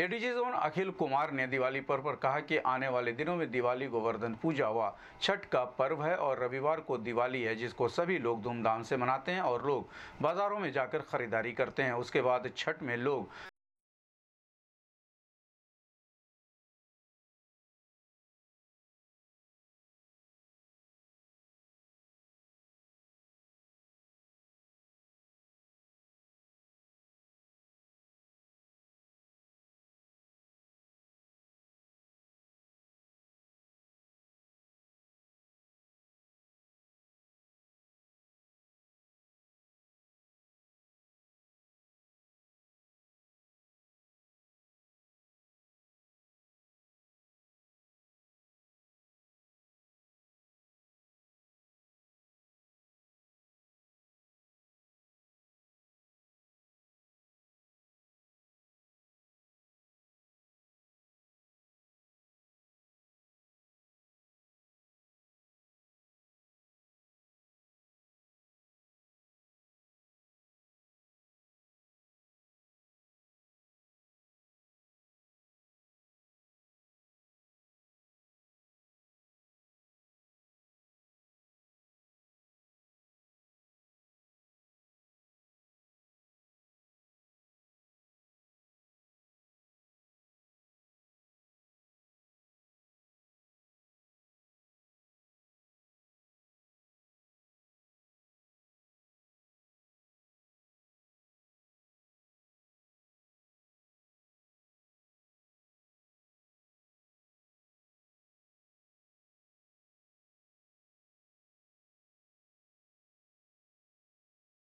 ADG zone अखिल कुमार ने दिवाली पर्व पर कहा कि आने वाले दिनों में दिवाली गोवर्धन पूजा व छठ का पर्व है और रविवार को दिवाली है जिसको सभी लोग धूमधाम से मनाते हैं और लोग बाजारों में जाकर खरीदारी करते हैं उसके बाद छठ में लोग